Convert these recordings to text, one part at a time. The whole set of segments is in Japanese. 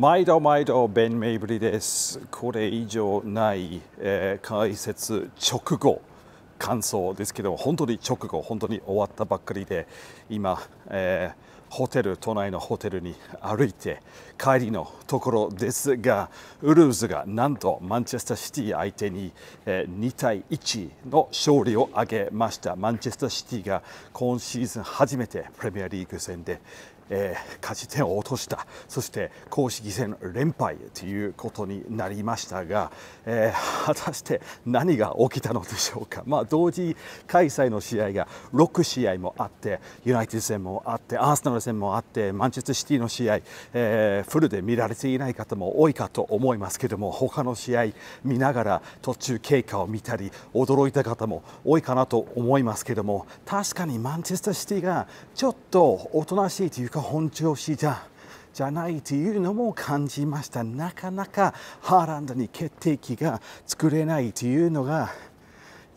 毎度毎度弁明ぶりですこれ以上ない、えー、解説直後感想ですけど本当に直後本当に終わったばっかりで今、えー、ホテル都内のホテルに歩いて帰りのところですがウルーズがなんとマンチェスターシティ相手に、えー、2対1の勝利を挙げましたマンチェスターシティが今シーズン初めてプレミアリーグ戦で、えー、勝ち点を落としたそして公式戦連敗ということになりましたが、えー、果たして何が起きたのでしょうか、まあ、同時開催の試合が6試合もあってユナイテッド戦もあってアーセナル戦もあってマンチェスターシティの試合、えー、フルで見られていない方も多いかと思いますけども他の試合見ながら途中経過を見たり驚いた方も多いかなと思いますけども確かにマンチェスターシティがちょっとおとなしいというかか本調子じゃじゃないというのも感じましたなかなかハーランドに決定機が作れないというのが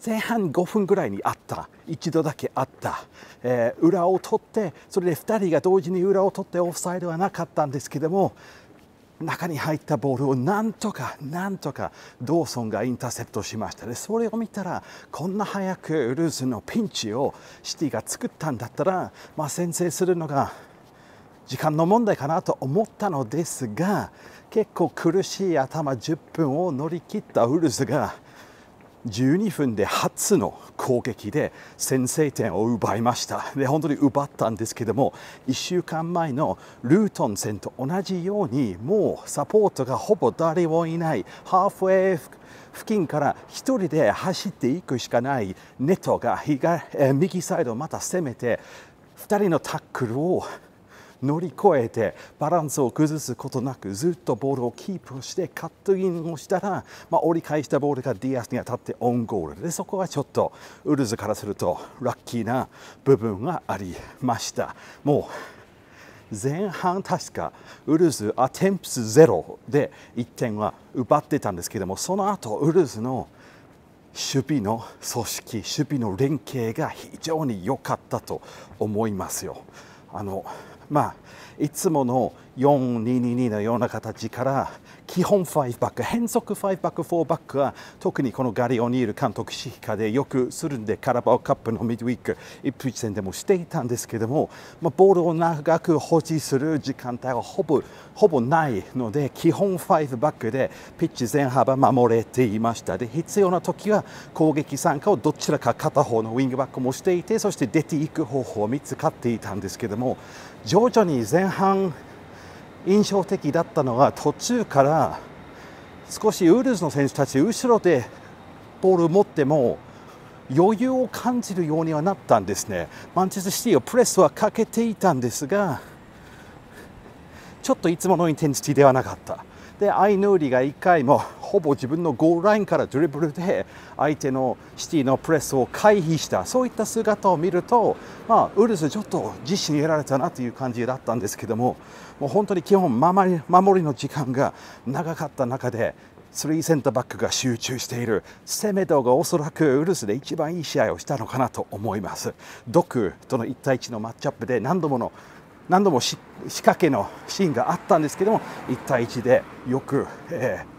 前半5分ぐらいにあった一度だけあった、えー、裏を取ってそれで2人が同時に裏を取ってオフサイドはなかったんですけども中に入ったボールをなんとかなんとかドーソンがインターセプトしましたでそれを見たらこんな早くルーズのピンチをシティが作ったんだったら、まあ、先制するのが時間の問題かなと思ったのですが結構苦しい頭10分を乗り切ったウルスが12分で初の攻撃で先制点を奪いましたで本当に奪ったんですけども1週間前のルートン戦と同じようにもうサポートがほぼ誰もいないハーフウェイ付近から1人で走っていくしかないネットが右サイドをまた攻めて2人のタックルを乗り越えてバランスを崩すことなくずっとボールをキープしてカットインをしたら、まあ、折り返したボールがディアスに当たってオンゴールでそこはちょっとウルズからするとラッキーな部分がありました。もう前半、確かウルズアテンプスゼロで1点は奪ってたんですけどもその後ウルズの守備の組織守備の連携が非常に良かったと思いますよ。あのまあ、いつもの4222のような形から基本5バック変則5バック4バックは特にこのガリ・オニール監督指揮下でよくするんでカラバオカップのミッドウィーク一プ1戦でもしていたんですけども、まあ、ボールを長く保持する時間帯はほぼほぼないので基本5バックでピッチ全幅守れていましたで必要な時は攻撃参加をどちらか片方のウィングバックもしていてそして出ていく方法を見つかっていたんですけども徐々に前半印象的だったのは途中から少しウールズの選手たち後ろでボールを持っても余裕を感じるようにはなったんですねマンチェスターシティをプレスはかけていたんですがちょっといつものインテンシティではなかったでヌーリが1回も ほぼ自分のゴールラインからドリブルで相手のシティのプレスを回避したそういった姿を見ると、まあ、ウルスちょっと自信得られたなという感じだったんですけどももう本当に基本守り守りの時間が長かった中で3センターバックが集中している攻めドがおそらくウルスで一番いい試合をしたのかなと思いますドクとの1対1のマッチアップで何度もの何度も仕掛けのシーンがあったんですけども1対1でよく、えー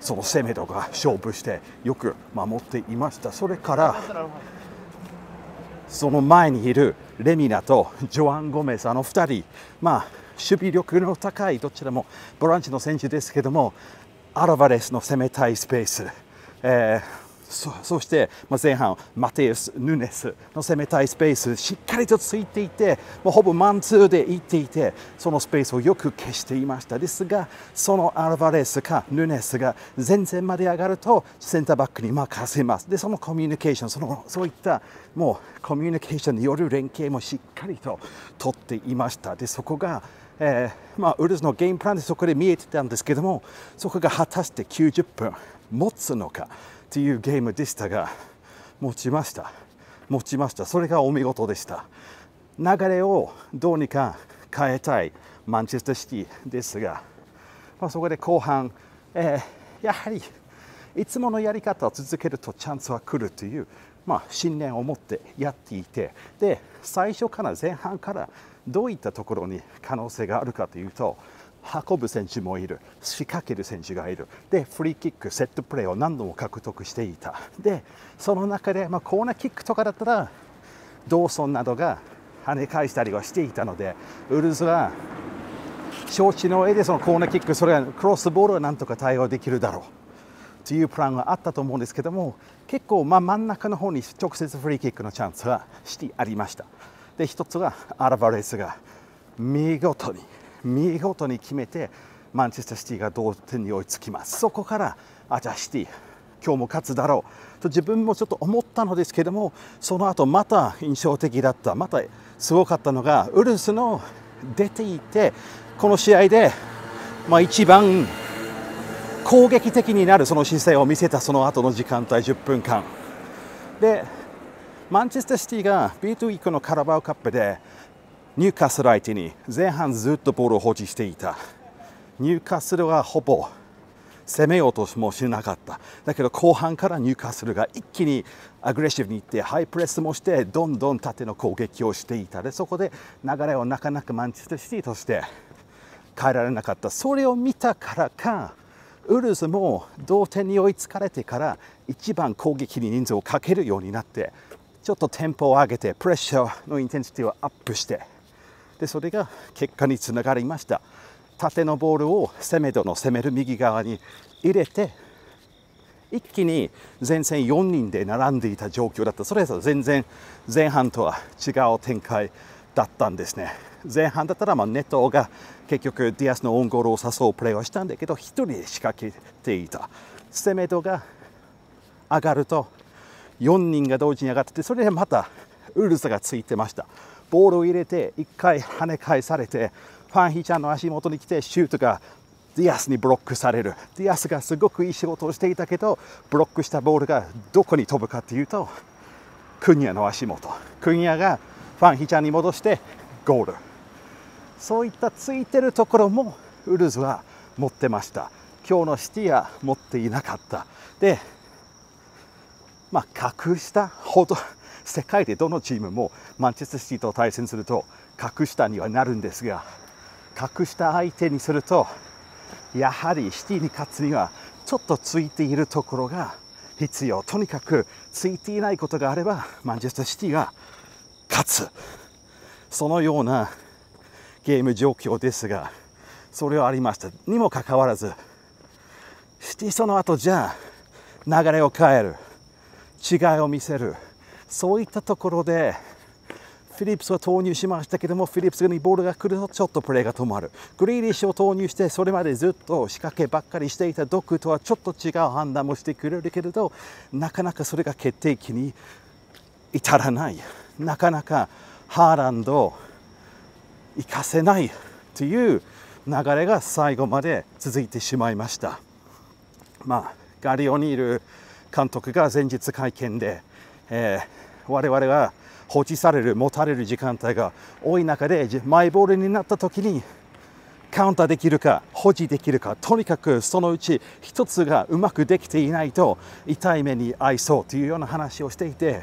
その攻めとか勝負してよく守っていましたそれからその前にいるレミナとジョアン・ゴメスあの2人、まあ、守備力の高いどちらもボランチの選手ですけどもアラバレスの攻めたいスペース、えーそそして、まあ、前半マテウス・ヌネスの攻めたいスペースしっかりとついていて、まあ、ほぼマンツーでいっていてそのスペースをよく消していましたですがそのアルバレスかヌネスが前線まで上がるとセンターバックに任せますでそのコミュニケーションそのそういったもうコミュニケーションによる連携もしっかりと取っていましたでそこがえー、まあ、ウルズのゲームプランでそこで見えてたんですけどもそこが果たして90分持つのかというゲームでしたが持ちました持ちましたそれがお見事でした流れをどうにか変えたいマンチェスターシティですが、まあ、そこで後半、えー、やはりいつものやり方を続けるとチャンスは来るという、まあ、信念を持ってやっていてで最初から前半からどういったところに可能性があるかというと運ぶ選手もいる仕掛ける選手がいるでフリーキックセットプレーを何度も獲得していたでその中で、まあ、コーナーキックとかだったらドーソンなどが跳ね返したりはしていたのでウルズは承知の上でそのコーナーキックそれはクロスボールはなんとか対応できるだろうというプランがあったと思うんですけども結構ま真ん中の方に直接フリーキックのチャンスはしてありました。で1つがアルバレスが見事に見事に決めてマンチェスターシティが同点に追いつきますそこからアジャシティ今日も勝つだろうと自分もちょっと思ったのですけどもその後また印象的だったまたすごかったのがウルスの出ていてこの試合で、まあ、一番攻撃的になるその姿勢を見せたその後の時間帯10分間でマンチェスターシティが B2 以降のカラバオカップでニューカッスル相手に前半ずっとボールを保持していたニューカッスルはほぼ攻めようともしなかっただけど後半からニューカッスルが一気にアグレッシブにいってハイプレスもしてどんどん縦の攻撃をしていたでそこで流れをなかなかマンチェスターシティとして変えられなかったそれを見たからかウルズも同点に追いつかれてから一番攻撃に人数をかけるようになってちょっとテンポを上げてプレッシャーのインテンシティをアップしてでそれが結果につながりました縦のボールを攻めどの攻める右側に入れて一気に前線4人で並んでいた状況だったそれは全然前半とは違う展開だったんですね前半だったらまあネトが結局ディアスのオンゴールを誘うプレーをしたんだけど1人で仕掛けていた攻め度が上がると4人が同時に上がっててそれでまたウルスがついてましたボールを入れて1回跳ね返されてファンヒーちゃんの足元に来てシュートがディアスにブロックされるディアスがすごくいい仕事をしていたけどブロックしたボールがどこに飛ぶかというとクニアの足元クニアがファンヒーちゃんに戻してゴールそういったついてるところもウルズは持ってました今日のシティは持っていなかったでまあ、格下ほど世界でどのチームもマンチェスターシティと対戦すると格下にはなるんですが格下相手にするとやはりシティに勝つにはちょっとついているところが必要とにかくついていないことがあればマンチェスターシティが勝つそのようなゲーム状況ですがそれはありましたにもかかわらずシティその後じゃあ流れを変える違いを見せるそういったところでフィリップスを投入しましたけどもフィリップスにボールが来るとちょっとプレーが止まるグリーリッシュを投入してそれまでずっと仕掛けばっかりしていたドックとはちょっと違う判断もしてくれるけれどなかなかそれが決定機に至らないなかなかハーランドを生かせないという流れが最後まで続いてしまいました。まあガリオニール監督が前日会見で、えー、我々は放置される、持たれる時間帯が多い中で、マイボールになった時に、カウンターできるか、保持できるか、とにかくそのうち1つがうまくできていないと痛い目に遭いそうというような話をしていて、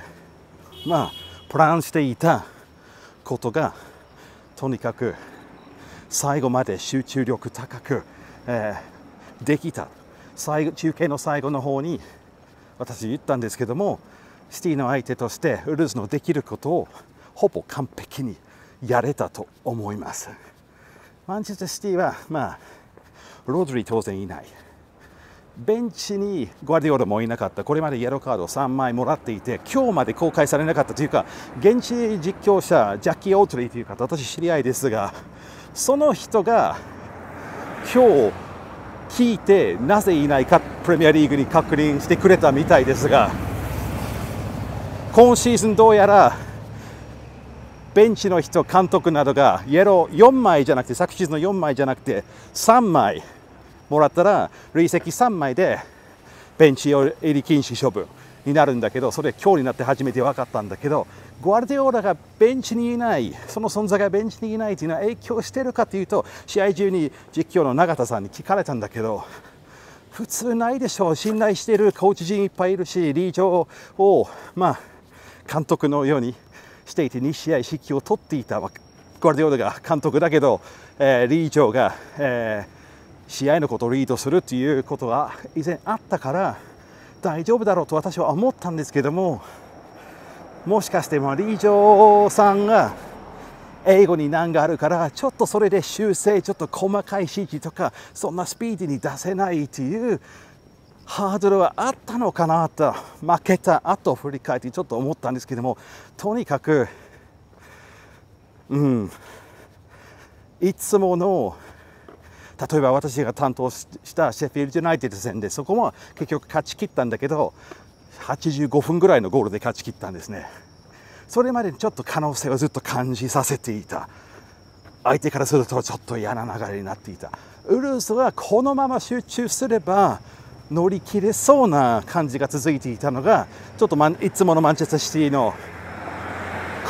まあ、プランしていたことが、とにかく最後まで集中力高く、えー、できた。最後中継の最後の方に私言ったんですけどもシティの相手としてウルズのできることをほぼ完璧にやれたと思いますマンチェスターシティはまあロドリー当然いないベンチにゴアディオルもいなかった、これまでイエローカードを3枚もらっていて、今日まで公開されなかったというか、現地実況者、ジャッキー・オートリーという方、私、知り合いですが、その人が今日聞いてなぜいないかプレミアリーグに確認してくれたみたいですが今シーズンどうやらベンチの人監督などがイエロー4枚じゃなくて昨シーズンの4枚じゃなくて3枚もらったら累積3枚でベンチ入り禁止処分になるんだけどそれ今日になって初めて分かったんだけどゴアルディオーラがベンチにいないその存在がベンチにいないというのは影響しているかというと試合中に実況の永田さんに聞かれたんだけど普通ないでしょう信頼しているコーチ陣いっぱいいるしリージョーを、まあ、監督のようにしていて2試合指揮を取っていたゴアルディオーラが監督だけど、えー、リージョーが、えー、試合のことをリードするということが以前あったから。大丈夫だろうと私は思ったんですけどももしかしてマリージョさんが英語に難があるからちょっとそれで修正ちょっと細かい指示とかそんなスピーディーに出せないというハードルはあったのかなと負けた後振り返ってちょっと思ったんですけどもとにかくうんいつもの例えば私が担当したシェフィールド・ユナイテッド戦でそこも結局勝ち切ったんだけど85分ぐらいのゴールで勝ち切ったんですねそれまでにちょっと可能性をずっと感じさせていた相手からするとちょっと嫌な流れになっていたウルースはこのまま集中すれば乗り切れそうな感じが続いていたのがちょっと、ま、いつものマンチェスターシティの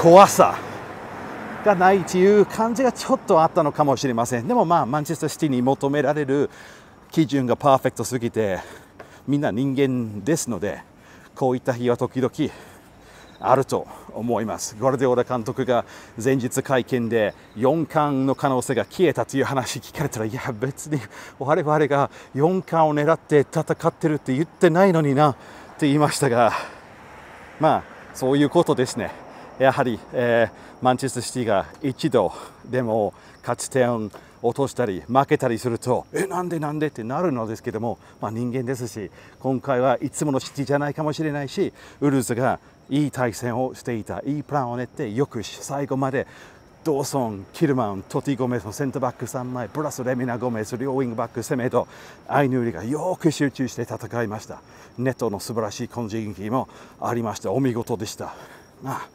怖さがないという感じがちょっとあったのかもしれません。でもまあ、マンチェスターシティに求められる基準がパーフェクトすぎて、みんな人間ですので、こういった日は時々あると思います。ガルデオラ監督が前日会見で4冠の可能性が消えたという話聞かれたら、いや、別に我々が4冠を狙って戦ってるって言ってないのになって言いましたが、まあ、そういうことですね。やはり、えー、マンチェスターシティが一度でも勝ち点を落としたり負けたりするとえなんでなんでってなるのですけども、まあ、人間ですし今回はいつものシティじゃないかもしれないしウルズがいい対戦をしていたいいプランを練ってよく最後までドーソン、キルマン、トティ・ゴメスセンターバック3枚、プラスレミナ・ゴメス、両ウィングバックセメと、アイヌーリがよく集中して戦いました。ネットの素晴らしいンキーもありました。お見事でした。あ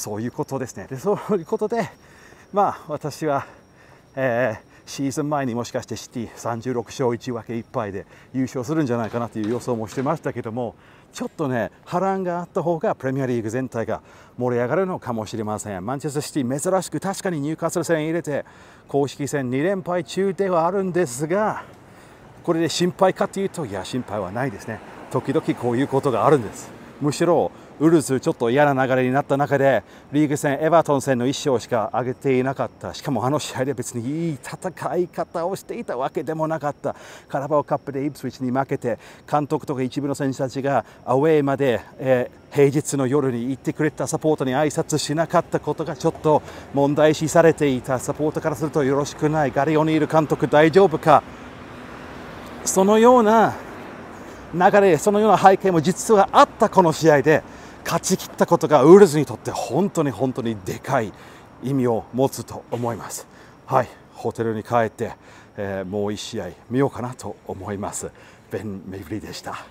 そういうことですね。でそういうことで、まあ、私は、えー、シーズン前にもしかしてシティ36勝1分け1敗で優勝するんじゃないかなという予想もしてましたけどもちょっとね波乱があった方がプレミアリーグ全体が盛り上がるのかもしれませんマンチェスターシティ珍しく確かにニューカッスル戦入れて公式戦2連敗中ではあるんですがこれで心配かというといや心配はないですね時々こういうことがあるんですむしろウルズちょっと嫌な流れになった中でリーグ戦エバートン戦の1勝しか挙げていなかったしかもあの試合で別にいい戦い方をしていたわけでもなかったカラバオカップでイブスウィッチに負けて監督とか一部の選手たちがアウェーまで、えー、平日の夜に行ってくれたサポートに挨拶しなかったことがちょっと問題視されていたサポートからするとよろしくないガリオニール監督大丈夫かそのような流れそのような背景も実はあったこの試合で。勝ち切ったことがウールズにとって本当に本当にでかい意味を持つと思います。はい、ホテルに帰って、えー、もう1試合見ようかなと思います。ベン・メイブリーでした。